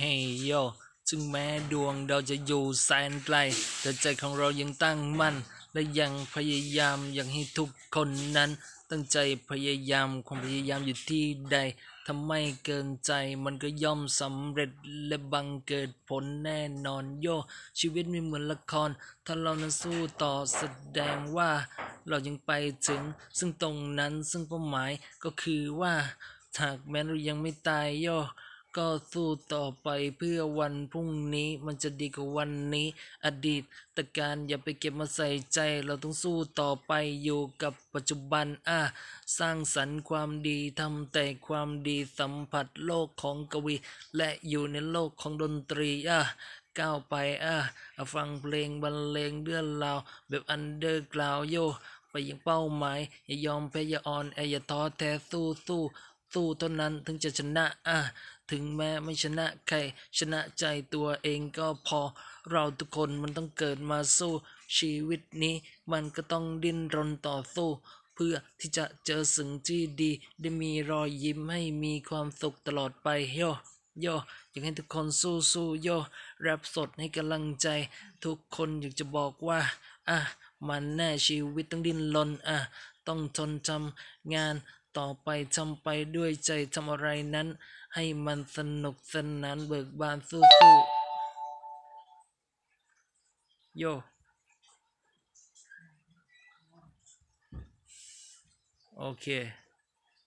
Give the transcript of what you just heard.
ฮ e โยถึงแม้ดวงเราจะอยู่แสนไกล แต่ใจของเรายังตั้งมั่น และยังพยายามอย่างให้ทุกคนนั้น ตั้งใจพยายามความพยายามอยู่ที่ใดทำไมเกินใจมันก็ย่อมสำเร็จและบังเกิดผลแน่นอนโยชีวิตไม่เหมือนละคร ถ้าเรานั้นสู้ต่อแสดงว่า เรายังไปถึง ซึ่งตรงนั้นซึ่งเป้าหมายก็คือว่าหากแม้เรายังไม่ตายโยก็สู้ต่อไปเพื่อวันพรุ่งนี้มันจะดีกว่าวันนี้ อดีตตะการอย่าไปเก็บมาใส่ใจเราต้องสู้ต่อไปอยู่กับปัจจุบันอ่ะสร้างสรรค์ความดีทำแต่ความดีสัมผัสโลกของกวีและอยู่ในโลกของดนตรีอ่ะก้าวไปอ่ะฟังเพลงบรรเลงเดือนราวแบบอันเดอร์กราวโย ไปยังเป้าหมาย อย่ายอมแพ้อย่าอ่อนออย่าท้อแท้สู้สู้สู้เท่านั้นถึงจะชนะอ่ะถึงแม้ไม่ชนะใคร ชนะใจตัวเองก็พอ เราทุกคนมันต้องเกิดมาสู้ชีวิตนี้มันก็ต้องดิ้นรนต่อสู้ เพื่อที่จะเจอสิ่งที่ดี ได้มีรอยยิ้มให้มีความสุขตลอดไปโยโยอยากให้ทุกคนสู้สู้โยรับสดให้กำลังใจ ทุกคนอยากจะบอกว่าอ่ะมันแน่ชีวิตต้องดิ้นรนอ่ะต้องทนทำงานต่อไปทำไปด้วยใจทำอะไรนั้นให้มันสนุกสนานเบิกบานสู้ๆโยโอเค